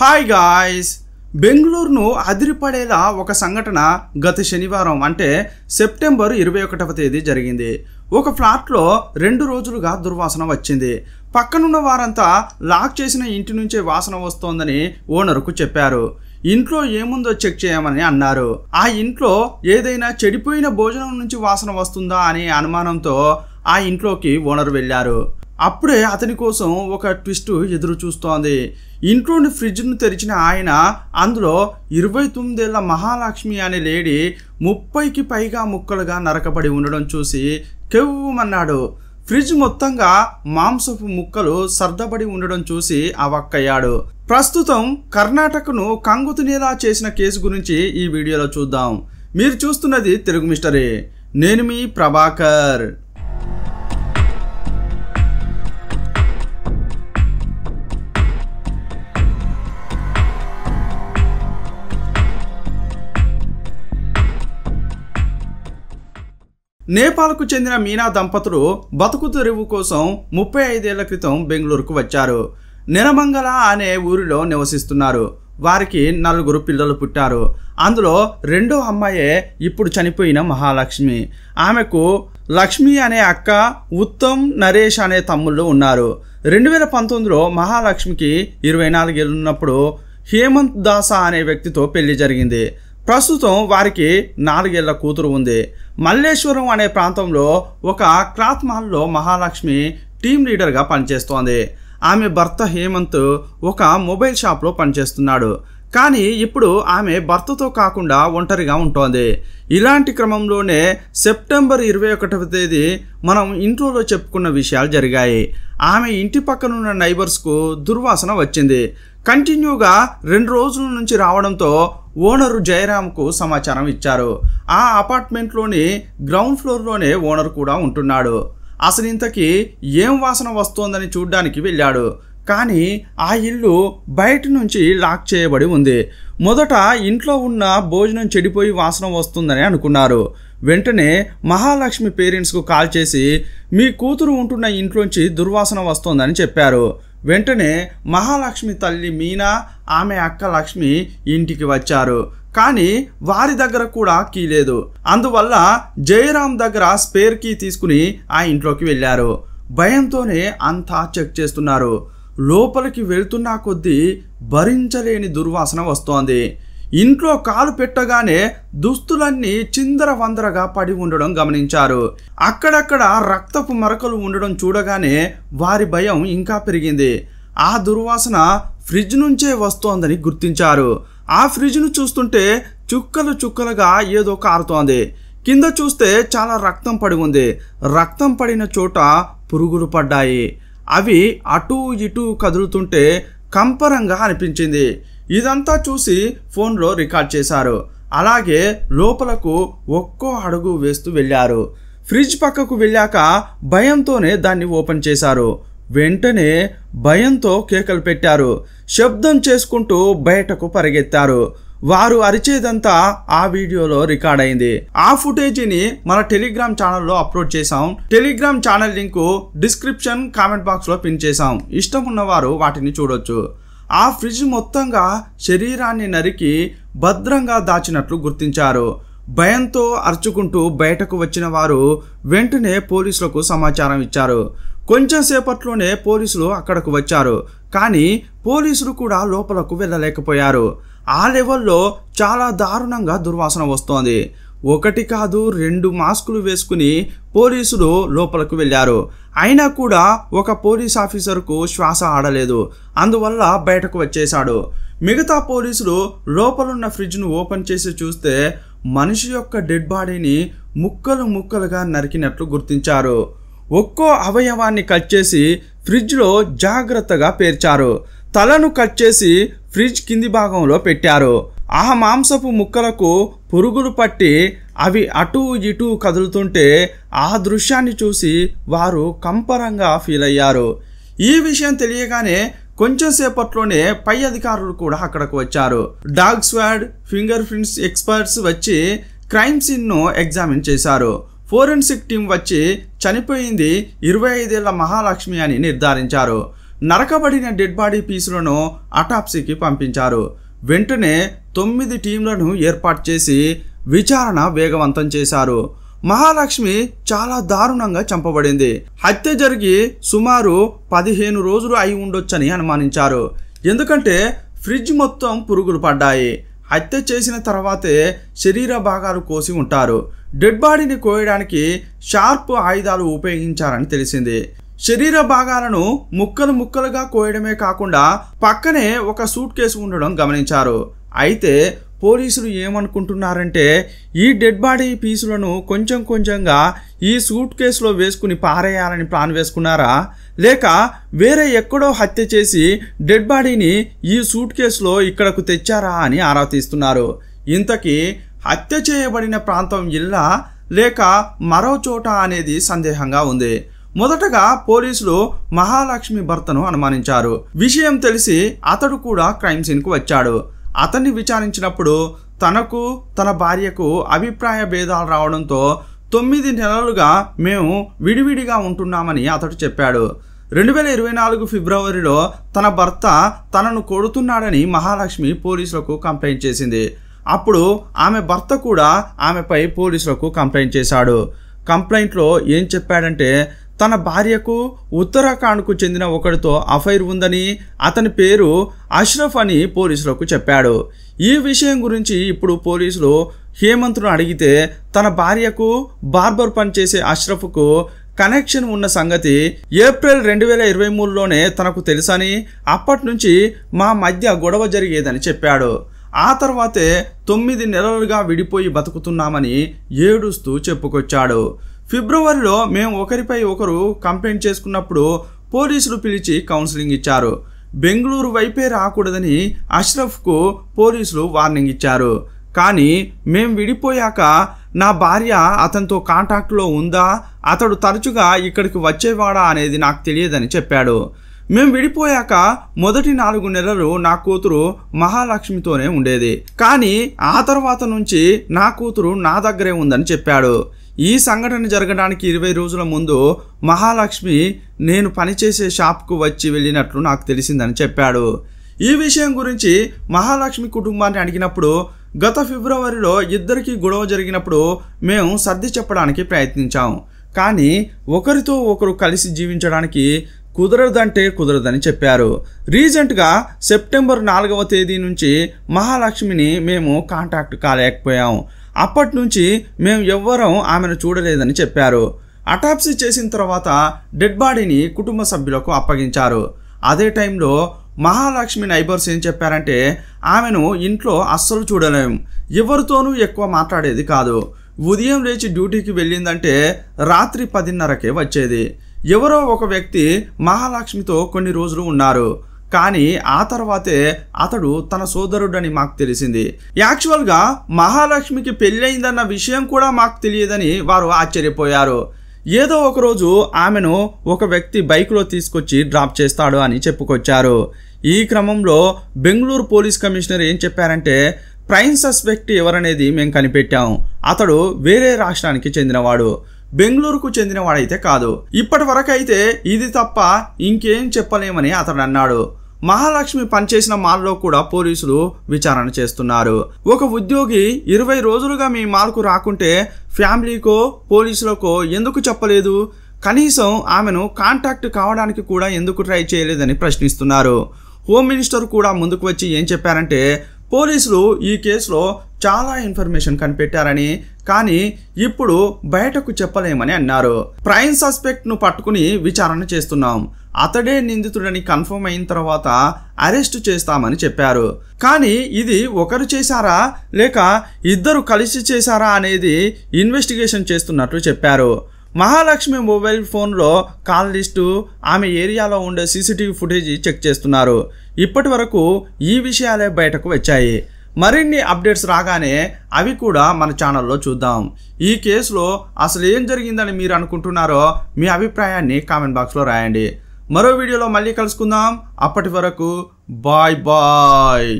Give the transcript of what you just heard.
hi guys బెంగళూరును అదిరిపడేలా ఒక సంఘటన గత శనివారం అంటే సెప్టెంబర్ ఇరవై ఒకటవ తేదీ జరిగింది ఒక ఫ్లాట్లో రెండు రోజులుగా దుర్వాసన వచ్చింది పక్కనున్న వారంతా లాక్ చేసిన ఇంటి నుంచే వాసన వస్తోందని ఓనర్కు చెప్పారు ఇంట్లో ఏముందో చెక్ చేయమని అన్నారు ఆ ఇంట్లో ఏదైనా చెడిపోయిన భోజనం నుంచి వాసన వస్తుందా అనే అనుమానంతో ఆ ఇంట్లోకి ఓనర్ వెళ్ళారు అప్పుడే అతని కోసం ఒక ట్విస్ట్ ఎదురు చూస్తోంది ఇంట్లోని ఫ్రిడ్జ్ను తెరిచిన ఆయన అందులో ఇరవై తొమ్మిదేళ్ల మహాలక్ష్మి అనే లేడీ ముప్పైకి పైగా ముక్కలుగా నరకబడి ఉండడం చూసి కెవ్వమన్నాడు ఫ్రిడ్జ్ మొత్తంగా మాంసపు ముక్కలు సర్దబడి ఉండడం చూసి అవక్కయ్యాడు ప్రస్తుతం కర్ణాటకను కంగుతినేలా చేసిన కేసు గురించి ఈ వీడియోలో చూద్దాం మీరు చూస్తున్నది తెలుగు మిస్టరీ నేను మీ ప్రభాకర్ నేపాల్కు చెందిన మీనా దంపతులు బతుకు తెరువు కోసం ముప్పై ఐదేళ్ల క్రితం బెంగళూరుకు వచ్చారు నిరమంగళ అనే ఊరిలో నివసిస్తున్నారు వారికి నలుగురు పిల్లలు పుట్టారు అందులో రెండో అమ్మాయే ఇప్పుడు చనిపోయిన మహాలక్ష్మి ఆమెకు లక్ష్మి అనే అక్క ఉత్తమ్ నరేష్ అనే తమ్ముళ్ళు ఉన్నారు రెండు వేల పంతొమ్మిదిలో మహాలక్ష్మికి ఇరవై ఉన్నప్పుడు హేమంత్ దాసా అనే వ్యక్తితో పెళ్లి జరిగింది ప్రస్తుతం వారికి నాలుగేళ్ల కూతురు ఉంది మల్లేశ్వరం అనే ప్రాంతంలో ఒక క్లాత్ మహల్లో మహాలక్ష్మి టీం లీడర్గా పనిచేస్తోంది ఆమె భర్త హేమంత్ ఒక మొబైల్ షాప్లో పనిచేస్తున్నాడు కానీ ఇప్పుడు ఆమె భర్తతో కాకుండా ఒంటరిగా ఉంటోంది ఇలాంటి క్రమంలోనే సెప్టెంబర్ ఇరవై ఒకటవ తేదీ మనం ఇంట్లోలో చెప్పుకున్న విషయాలు జరిగాయి ఆమె ఇంటి పక్కనున్న నైబర్స్కు దుర్వాసన వచ్చింది కంటిన్యూగా రెండు రోజుల నుంచి రావడంతో ఓనరు జయరామ్కు సమాచారం ఇచ్చారు ఆ అపార్ట్మెంట్లోని గ్రౌండ్ ఫ్లోర్లోనే ఓనర్ కూడా ఉంటున్నాడు అసలు ఇంతకీ ఏం వాసన వస్తోందని చూడ్డానికి వెళ్ళాడు కానీ ఆ ఇల్లు బయట నుంచి లాక్ చేయబడి ఉంది మొదట ఇంట్లో ఉన్న భోజనం చెడిపోయి వాసన వస్తుందని అనుకున్నారు వెంటనే మహాలక్ష్మి పేరెంట్స్కు కాల్ చేసి మీ కూతురు ఉంటున్న ఇంట్లోంచి దుర్వాసన వస్తోందని చెప్పారు వెంటనే మహాలక్ష్మి తల్లి మీనా ఆమె అక్క లక్ష్మి ఇంటికి వచ్చారు కానీ వారి దగ్గర కూడా కీ లేదు అందువల్ల జయరామ్ దగ్గర స్పేర్ కీ తీసుకుని ఆ ఇంట్లోకి వెళ్ళారు భయంతోనే అంతా చెక్ చేస్తున్నారు లోపలికి వెళ్తున్నా కొద్దీ భరించలేని దుర్వాసన వస్తోంది ఇంట్లో కాలు పెట్టగానే దుస్తులన్నీ చిందర వందరగా పడి ఉండడం గమనించారు అక్కడక్కడ రక్తపు మరకలు ఉండడం చూడగానే వారి భయం ఇంకా పెరిగింది ఆ దుర్వాసన ఫ్రిడ్జ్ నుంచే వస్తోందని గుర్తించారు ఆ ఫ్రిడ్జ్ను చూస్తుంటే చుక్కలు చుక్కలుగా ఏదో కారుతోంది కింద చూస్తే చాలా రక్తం పడి ఉంది రక్తం పడిన చోట పురుగులు పడ్డాయి అవి అటూ ఇటూ కదులుతుంటే కంపరంగా అనిపించింది ఇదంతా చూసి ఫోన్లో రికార్డ్ చేశారు అలాగే లోపలకు ఒక్కో అడుగు వేస్తూ వెళ్ళారు ఫ్రిడ్జ్ పక్కకు వెళ్ళాక భయంతోనే దాన్ని ఓపెన్ చేశారు వెంటనే భయంతో కేకలు పెట్టారు శబ్దం చేసుకుంటూ బయటకు పరిగెత్తారు వారు అరిచేదంతా ఆ వీడియోలో రికార్డ్ అయింది ఆ ఫుటేజీని మన టెలిగ్రామ్ ఛానల్లో అప్లోడ్ చేసాం Telegram channel link description comment బాక్స్లో పిన్ చేసాం ఇష్టం ఉన్నవారు వాటిని చూడొచ్చు ఆ ఫ్రిడ్జ్ మొత్తంగా శరీరాన్ని నరికి భద్రంగా దాచినట్లు గుర్తించారు భయంతో అరుచుకుంటూ బయటకు వచ్చిన వారు వెంటనే పోలీసులకు సమాచారం ఇచ్చారు కొంచెంసేపట్లోనే పోలీసులు అక్కడకు వచ్చారు కానీ పోలీసులు కూడా లోపలకు వెళ్ళలేకపోయారు ఆ లెవెల్లో చాలా దారుణంగా దుర్వాసన వస్తోంది ఒకటి కాదు రెండు మాస్కులు వేసుకుని పోలీసులు లోపలకు వెళ్ళారు అయినా కూడా ఒక పోలీస్ ఆఫీసర్కు శ్వాస ఆడలేదు అందువల్ల బయటకు వచ్చేశాడు మిగతా పోలీసులు లోపలున్న ఫ్రిడ్జ్ను ఓపెన్ చేసి చూస్తే మనిషి యొక్క డెడ్ బాడీని ముక్కలు ముక్కలుగా నరికినట్లు గుర్తించారు ఒక్కో అవయవాన్ని కట్ చేసి ఫ్రిడ్జ్లో జాగ్రత్తగా పేర్చారు తలను కట్ చేసి ఫ్రిడ్జ్ కింది భాగంలో పెట్టారు ఆ మాంసపు ముక్కలకు పురుగులు పట్టి అవి అటు ఇటు కదులుతుంటే ఆ దృశ్యాన్ని చూసి వారు కంపరంగా ఫీల్ అయ్యారు ఈ విషయం తెలియగానే కొంచెం సేపట్లోనే పై అధికారులు కూడా అక్కడకు వచ్చారు dog squad finger prints experts వచ్చి క్రైమ్ సీన్ను ఎగ్జామిన్ చేశారు ఫోరెన్సిక్ టీం వచ్చి చనిపోయింది ఇరవై ఐదేళ్ల మహాలక్ష్మి అని నిర్ధారించారు నరకబడిన డెడ్ బాడీ పీసులను అటాప్సీకి పంపించారు వెంటనే తొమ్మిది టీంలను ఏర్పాటు చేసి విచారణ వేగవంతం చేశారు మహాలక్ష్మి చాలా దారుణంగా చంపబడింది హత్య జరిగి సుమారు పదిహేను రోజులు అయి ఉండొచ్చని అనుమానించారు ఎందుకంటే ఫ్రిడ్జ్ మొత్తం పురుగులు పడ్డాయి హత్య చేసిన తర్వాతే శరీర భాగాలు కోసి ఉంటారు డెడ్ బాడీని కోయడానికి షార్ప్ ఆయుధాలు ఉపయోగించారని తెలిసింది శరీర భాగాలను ముక్కలు ముక్కలుగా కోయడమే కాకుండా పక్కనే ఒక సూట్ కేసు ఉండడం గమనించారు అయితే పోలీసులు ఏమనుకుంటున్నారంటే ఈ డెడ్ బాడీ పీసులను కొంచెం కొంచెంగా ఈ సూట్ కేసులో వేసుకుని పారేయాలని ప్లాన్ వేసుకున్నారా లేక వేరే ఎక్కడో హత్య చేసి డెడ్ బాడీని ఈ సూట్ కేసులో ఇక్కడకు తెచ్చారా అని ఆరా తీస్తున్నారు ఇంతకీ హత్య చేయబడిన ప్రాంతం ఇల్లా లేక మరో చోట అనేది సందేహంగా ఉంది మొదటగా పోలీసులు మహాలక్ష్మి భర్తను అనుమానించారు విషయం తెలిసి అతడు కూడా క్రైమ్ సీన్కు వచ్చాడు అతన్ని విచారించినప్పుడు తనకు తన భార్యకు అభిప్రాయ భేదాలు రావడంతో తొమ్మిది నెలలుగా మేము విడివిడిగా ఉంటున్నామని అతడు చెప్పాడు రెండు వేల ఇరవై నాలుగు ఫిబ్రవరిలో తన భర్త తనను కొడుతున్నాడని మహాలక్ష్మి పోలీసులకు కంప్లైంట్ చేసింది అప్పుడు ఆమె భర్త కూడా ఆమెపై పోలీసులకు కంప్లైంట్ చేశాడు కంప్లైంట్లో ఏం చెప్పాడంటే తన భార్యకు ఉత్తరాఖండ్కు చెందిన ఒకడితో అఫైర్ ఉందని అతని పేరు అష్రఫ్ అని పోలీసులకు చెప్పాడు ఈ విషయం గురించి ఇప్పుడు పోలీసులు హేమంత్ను అడిగితే తన భార్యకు బార్బర్ పనిచేసే అష్రఫ్కు కనెక్షన్ ఉన్న సంగతి ఏప్రిల్ రెండు వేల ఇరవై మూడులోనే తనకు తెలుసని అప్పటి నుంచి మా మధ్య గొడవ జరిగేదని చెప్పాడు ఆ తర్వాతే తొమ్మిది నెలలుగా విడిపోయి బతుకుతున్నామని ఏడుస్తూ చెప్పుకొచ్చాడు ఫిబ్రవరిలో మేము ఒకరిపై ఒకరు కంప్లైంట్ చేసుకున్నప్పుడు పోలీసులు పిలిచి కౌన్సిలింగ్ ఇచ్చారు బెంగళూరు వైపే రాకూడదని అష్రఫ్కు పోలీసులు వార్నింగ్ ఇచ్చారు కానీ మేం విడిపోయాక నా భార్య అతనితో కాంటాక్ట్లో ఉందా అతడు తరచుగా ఇక్కడికి వచ్చేవాడా అనేది నాకు తెలియదని చెప్పాడు మేము విడిపోయాక మొదటి నాలుగు నెలలు నా కూతురు మహాలక్ష్మితోనే ఉండేది కానీ ఆ తర్వాత నుంచి నా కూతురు నా దగ్గరే ఉందని చెప్పాడు ఈ సంఘటన జరగడానికి ఇరవై రోజుల ముందు మహాలక్ష్మి నేను పనిచేసే షాప్కు వచ్చి వెళ్ళినట్లు నాకు తెలిసిందని చెప్పాడు ఈ విషయం గురించి మహాలక్ష్మి కుటుంబాన్ని అడిగినప్పుడు గత ఫిబ్రవరిలో ఇద్దరికి గొడవ జరిగినప్పుడు మేము సర్ది చెప్పడానికి ప్రయత్నించాం కానీ ఒకరితో ఒకరు కలిసి జీవించడానికి కుదరదంటే కుదరదని చెప్పారు రీసెంట్గా సెప్టెంబర్ నాలుగవ తేదీ నుంచి మహాలక్ష్మిని మేము కాంటాక్ట్ కాలేకపోయాము అప్పటి నుంచి మేము ఎవ్వరం ఆమెను చూడలేదని చెప్పారు అటాప్సీ చేసిన తర్వాత డెడ్ బాడీని కుటుంబ సభ్యులకు అప్పగించారు అదే టైంలో మహాలక్ష్మి నైబర్స్ ఏం చెప్పారంటే ఆమెను ఇంట్లో అస్సలు చూడలేం ఎవరితోనూ ఎక్కువ మాట్లాడేది కాదు ఉదయం లేచి డ్యూటీకి వెళ్ళిందంటే రాత్రి పదిన్నరకే వచ్చేది ఎవరో ఒక వ్యక్తి మహాలక్ష్మితో కొన్ని రోజులు ఉన్నారు కానీ ఆ తర్వాతే అతడు తన సోదరుడని మాకు తెలిసింది యాక్చువల్గా మహాలక్ష్మికి పెళ్ళయిందన్న విషయం కూడా మాకు తెలియదని వారు ఆశ్చర్యపోయారు ఏదో ఒకరోజు ఆమెను ఒక వ్యక్తి బైక్లో తీసుకొచ్చి డ్రాప్ చేస్తాడు అని చెప్పుకొచ్చారు ఈ క్రమంలో బెంగళూరు పోలీస్ కమిషనర్ ఏం చెప్పారంటే ప్రైమ్ సస్పెక్ట్ ఎవరనేది మేము కనిపెట్టాం అతడు వేరే రాష్ట్రానికి చెందినవాడు బెంగళూరుకు చెందినవాడైతే కాదు ఇప్పటి అయితే ఇది తప్ప ఇంకేం చెప్పలేమని అతడు అన్నాడు మహాలక్ష్మి పనిచేసిన మాల్లో కూడా పోలీసులు విచారణ చేస్తున్నారు ఒక ఉద్యోగి ఇరవై రోజులుగా మీ మాల్కు రాకుంటే ఫ్యామిలీకో పోలీసులకో ఎందుకు చెప్పలేదు కనీసం ఆమెను కాంటాక్ట్ కావడానికి కూడా ఎందుకు ట్రై చేయలేదని ప్రశ్నిస్తున్నారు హోమ్ మినిస్టర్ కూడా ముందుకు వచ్చి ఏం చెప్పారంటే పోలీసులు ఈ కేసులో చాలా ఇన్ఫర్మేషన్ కనిపెట్టారని కానీ ఇప్పుడు బయటకు చెప్పలేమని అన్నారు ప్రైమ్ సస్పెక్ట్ను పట్టుకుని విచారణ చేస్తున్నాం అతడే నిందితుడని కన్ఫర్మ్ అయిన తర్వాత అరెస్టు చేస్తామని చెప్పారు కానీ ఇది ఒకరు చేశారా లేక ఇద్దరు కలిసి చేశారా అనేది ఇన్వెస్టిగేషన్ చేస్తున్నట్లు చెప్పారు మహాలక్ష్మి మొబైల్ ఫోన్లో కాల్ లిస్టు ఆమె ఏరియాలో ఉండే సీసీటీవీ ఫుటేజ్ చెక్ చేస్తున్నారు ఇప్పటి వరకు ఈ విషయాలే బయటకు వచ్చాయి మరిన్ని అప్డేట్స్ రాగానే అవి కూడా మన ఛానల్లో చూద్దాం ఈ కేసులో అసలు ఏం జరిగిందని మీరు అనుకుంటున్నారో మీ అభిప్రాయాన్ని కామెంట్ బాక్స్లో రాయండి మరో వీడియోలో మళ్ళీ కలుసుకుందాం అప్పటి వరకు బాయ్ బాయ్